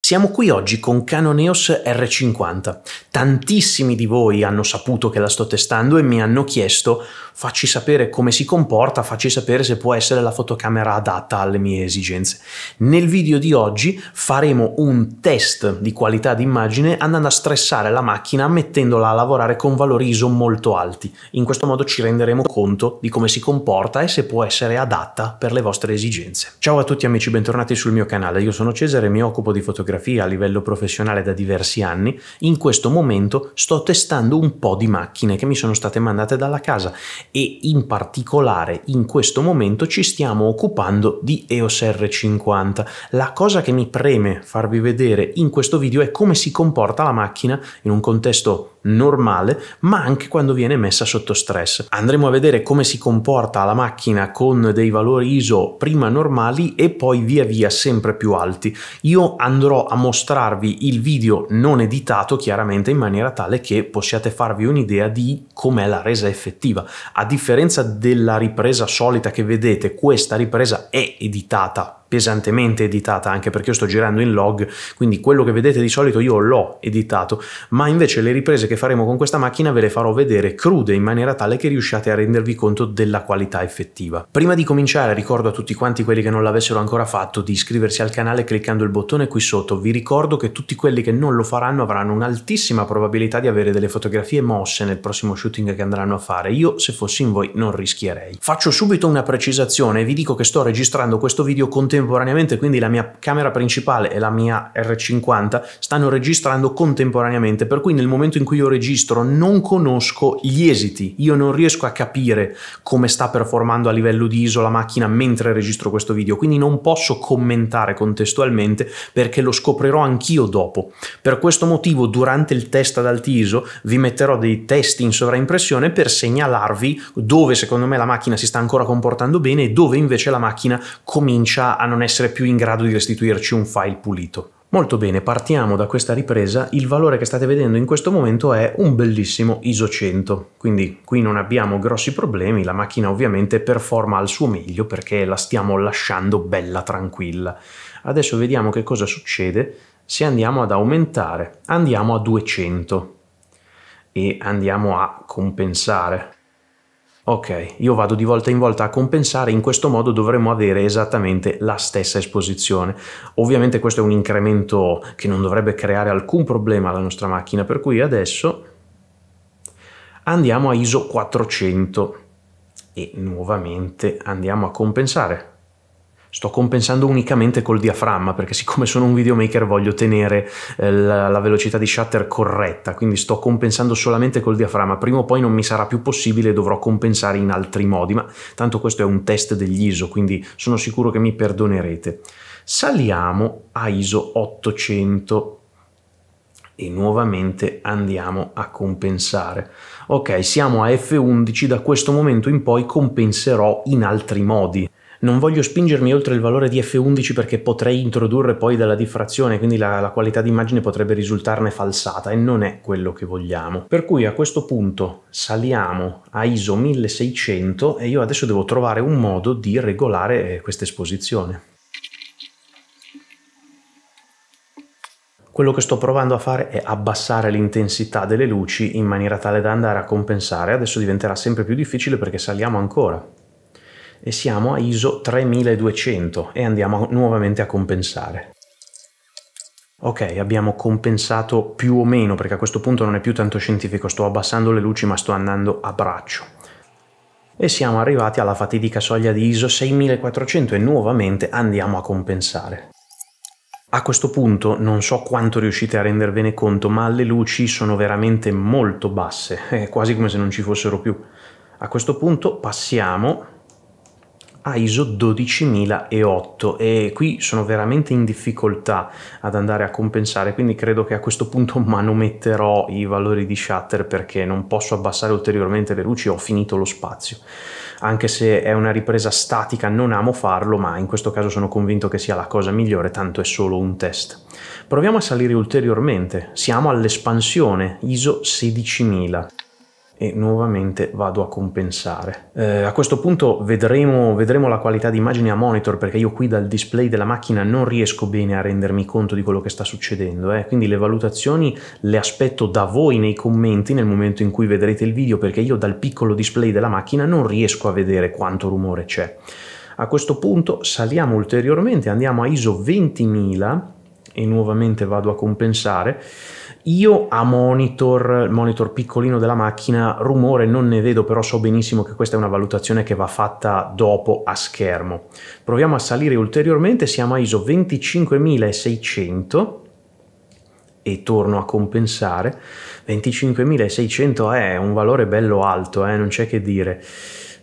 Siamo qui oggi con Canon EOS R50. Tantissimi di voi hanno saputo che la sto testando e mi hanno chiesto facci sapere come si comporta, facci sapere se può essere la fotocamera adatta alle mie esigenze. Nel video di oggi faremo un test di qualità d'immagine andando a stressare la macchina mettendola a lavorare con valori ISO molto alti. In questo modo ci renderemo conto di come si comporta e se può essere adatta per le vostre esigenze. Ciao a tutti amici, bentornati sul mio canale. Io sono Cesare e mi occupo di fotografia fotografia a livello professionale da diversi anni, in questo momento sto testando un po' di macchine che mi sono state mandate dalla casa e in particolare in questo momento ci stiamo occupando di EOS R50. La cosa che mi preme farvi vedere in questo video è come si comporta la macchina in un contesto normale, ma anche quando viene messa sotto stress. Andremo a vedere come si comporta la macchina con dei valori ISO prima normali e poi via via sempre più alti. Io andrò a mostrarvi il video non editato chiaramente in maniera tale che possiate farvi un'idea di com'è la resa effettiva. A differenza della ripresa solita che vedete, questa ripresa è editata pesantemente editata, anche perché io sto girando in log, quindi quello che vedete di solito io l'ho editato, ma invece le riprese che faremo con questa macchina ve le farò vedere crude in maniera tale che riusciate a rendervi conto della qualità effettiva. Prima di cominciare ricordo a tutti quanti quelli che non l'avessero ancora fatto di iscriversi al canale cliccando il bottone qui sotto, vi ricordo che tutti quelli che non lo faranno avranno un'altissima probabilità di avere delle fotografie mosse nel prossimo shooting che andranno a fare, io se fossi in voi non rischierei. Faccio subito una precisazione e vi dico che sto registrando questo video contenuto contemporaneamente, quindi la mia camera principale e la mia R50 stanno registrando contemporaneamente, per cui nel momento in cui io registro non conosco gli esiti, io non riesco a capire come sta performando a livello di ISO la macchina mentre registro questo video, quindi non posso commentare contestualmente perché lo scoprirò anch'io dopo. Per questo motivo durante il test ad alti ISO vi metterò dei test in sovraimpressione per segnalarvi dove secondo me la macchina si sta ancora comportando bene e dove invece la macchina comincia a non essere più in grado di restituirci un file pulito. Molto bene, partiamo da questa ripresa. Il valore che state vedendo in questo momento è un bellissimo ISO 100, quindi qui non abbiamo grossi problemi, la macchina ovviamente performa al suo meglio perché la stiamo lasciando bella tranquilla. Adesso vediamo che cosa succede se andiamo ad aumentare. Andiamo a 200 e andiamo a compensare. Ok, io vado di volta in volta a compensare, in questo modo dovremo avere esattamente la stessa esposizione. Ovviamente questo è un incremento che non dovrebbe creare alcun problema alla nostra macchina, per cui adesso andiamo a ISO 400 e nuovamente andiamo a compensare. Sto compensando unicamente col diaframma perché siccome sono un videomaker voglio tenere eh, la, la velocità di shutter corretta, quindi sto compensando solamente col diaframma. Prima o poi non mi sarà più possibile, dovrò compensare in altri modi, ma tanto questo è un test degli ISO, quindi sono sicuro che mi perdonerete. Saliamo a ISO 800 e nuovamente andiamo a compensare. Ok, siamo a F11, da questo momento in poi compenserò in altri modi non voglio spingermi oltre il valore di f11 perché potrei introdurre poi della diffrazione, quindi la, la qualità d'immagine potrebbe risultarne falsata e non è quello che vogliamo. Per cui a questo punto saliamo a ISO 1600 e io adesso devo trovare un modo di regolare questa esposizione. Quello che sto provando a fare è abbassare l'intensità delle luci in maniera tale da andare a compensare. Adesso diventerà sempre più difficile perché saliamo ancora e siamo a ISO 3200 e andiamo nuovamente a compensare. Ok, abbiamo compensato più o meno, perché a questo punto non è più tanto scientifico, sto abbassando le luci ma sto andando a braccio. E siamo arrivati alla fatidica soglia di ISO 6400 e nuovamente andiamo a compensare. A questo punto non so quanto riuscite a rendervene conto, ma le luci sono veramente molto basse, è quasi come se non ci fossero più. A questo punto passiamo a ISO 12008 e qui sono veramente in difficoltà ad andare a compensare quindi credo che a questo punto manometterò i valori di shutter perché non posso abbassare ulteriormente le luci ho finito lo spazio anche se è una ripresa statica non amo farlo ma in questo caso sono convinto che sia la cosa migliore tanto è solo un test proviamo a salire ulteriormente siamo all'espansione ISO 16000 e nuovamente vado a compensare. Eh, a questo punto vedremo, vedremo la qualità d'immagine a monitor perché io qui dal display della macchina non riesco bene a rendermi conto di quello che sta succedendo, eh. quindi le valutazioni le aspetto da voi nei commenti nel momento in cui vedrete il video perché io dal piccolo display della macchina non riesco a vedere quanto rumore c'è. A questo punto saliamo ulteriormente, andiamo a ISO 20000 e nuovamente vado a compensare io a monitor, monitor piccolino della macchina, rumore non ne vedo, però so benissimo che questa è una valutazione che va fatta dopo a schermo. Proviamo a salire ulteriormente, siamo a ISO 25600 e torno a compensare. 25.600 è un valore bello alto, eh, non c'è che dire.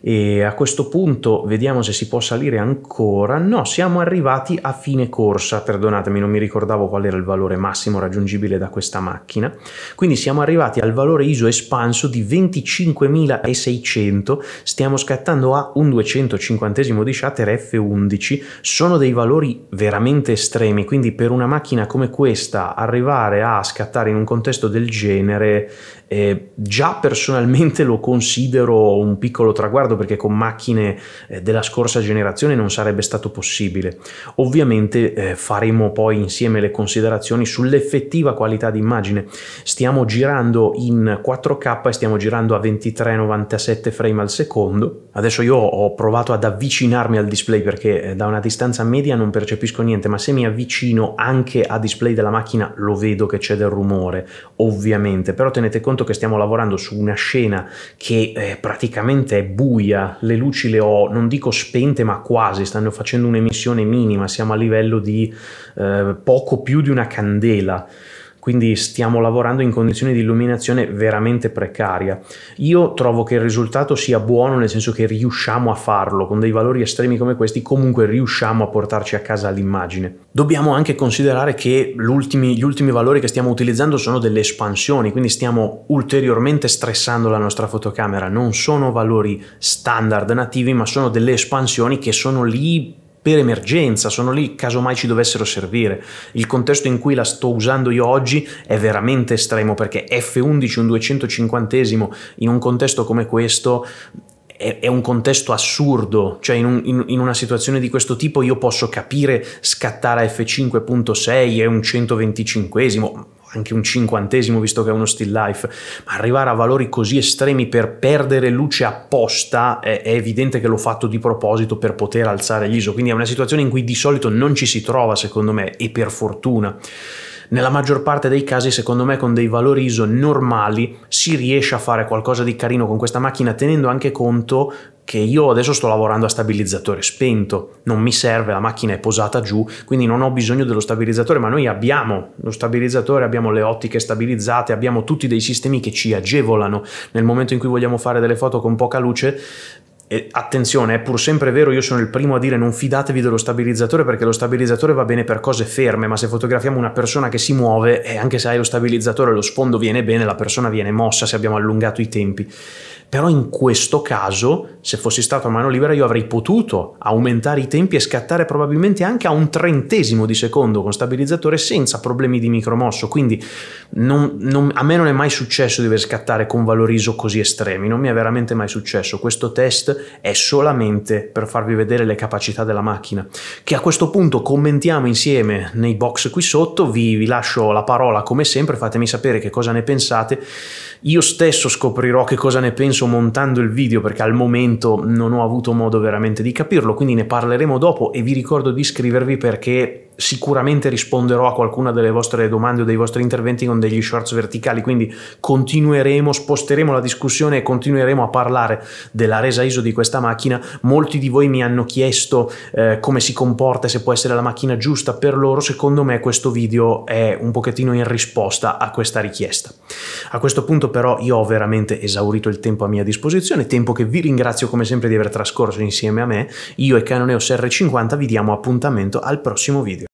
E a questo punto vediamo se si può salire ancora. No, siamo arrivati a fine corsa, perdonatemi, non mi ricordavo qual era il valore massimo raggiungibile da questa macchina. Quindi siamo arrivati al valore ISO espanso di 25.600, stiamo scattando a un 250 di shutter F11. Sono dei valori veramente estremi, quindi per una macchina come questa arrivare a scattare in un contesto del genere eh, già personalmente lo considero un piccolo traguardo perché con macchine eh, della scorsa generazione non sarebbe stato possibile. Ovviamente eh, faremo poi insieme le considerazioni sull'effettiva qualità di immagine. Stiamo girando in 4K e stiamo girando a 23,97 frame al secondo. Adesso io ho provato ad avvicinarmi al display perché eh, da una distanza media non percepisco niente, ma se mi avvicino anche a display della macchina lo vedo che c'è del rumore, ovviamente, però tenete conto conto che stiamo lavorando su una scena che eh, praticamente è buia, le luci le ho, non dico spente, ma quasi, stanno facendo un'emissione minima, siamo a livello di eh, poco più di una candela quindi stiamo lavorando in condizioni di illuminazione veramente precaria. Io trovo che il risultato sia buono nel senso che riusciamo a farlo, con dei valori estremi come questi comunque riusciamo a portarci a casa l'immagine. Dobbiamo anche considerare che gli ultimi valori che stiamo utilizzando sono delle espansioni, quindi stiamo ulteriormente stressando la nostra fotocamera, non sono valori standard nativi ma sono delle espansioni che sono lì per emergenza, sono lì casomai ci dovessero servire. Il contesto in cui la sto usando io oggi è veramente estremo perché F11 un 250 in un contesto come questo è, un contesto assurdo, cioè in, un, in, in, una situazione di questo tipo io posso capire scattare a F5.6 e un 125 anche un cinquantesimo visto che è uno still life, ma arrivare a valori così estremi per perdere luce apposta è, è evidente che l'ho fatto di proposito per poter alzare l'ISO, quindi è una situazione in cui di solito non ci si trova secondo me e per fortuna nella maggior parte dei casi secondo me con dei valori ISO normali si riesce a fare qualcosa di carino con questa macchina tenendo anche conto che io adesso sto lavorando a stabilizzatore spento, non mi serve, la macchina è posata giù, quindi non ho bisogno dello stabilizzatore, ma noi abbiamo lo stabilizzatore, abbiamo le ottiche stabilizzate, abbiamo tutti dei sistemi che ci agevolano nel momento in cui vogliamo fare delle foto con poca luce, e attenzione, è pur sempre vero, io sono il primo a dire non fidatevi dello stabilizzatore perché lo stabilizzatore va bene per cose ferme, ma se fotografiamo una persona che si muove, e anche se hai lo stabilizzatore, lo sfondo viene bene, la persona viene mossa se abbiamo allungato i tempi però in questo caso, se fossi stato a mano libera, io avrei potuto aumentare i tempi e scattare probabilmente anche a un trentesimo di secondo con stabilizzatore senza problemi di micromosso, quindi non, non, a me non è mai successo di dover scattare con valori ISO così estremi, non mi è veramente mai successo, questo test è solamente per farvi vedere le capacità della macchina, che a questo punto commentiamo insieme nei box qui sotto, vi, vi lascio la parola come sempre, fatemi sapere che cosa ne pensate, io stesso scoprirò che cosa ne penso senso montando il video perché al momento non ho avuto modo veramente di capirlo, quindi ne parleremo dopo e vi ricordo di iscrivervi perché sicuramente risponderò a qualcuna delle vostre domande o dei vostri interventi con degli shorts verticali, quindi continueremo, sposteremo la discussione e continueremo a parlare della resa ISO di questa macchina. Molti di voi mi hanno chiesto eh, come si comporta, se può essere la macchina giusta per loro, secondo me questo video è un pochettino in risposta a questa richiesta. A questo punto però io ho veramente esaurito il tempo a mia disposizione, tempo che vi ringrazio come sempre di aver trascorso insieme a me. Io e Canoneos R50 vi diamo appuntamento al prossimo video.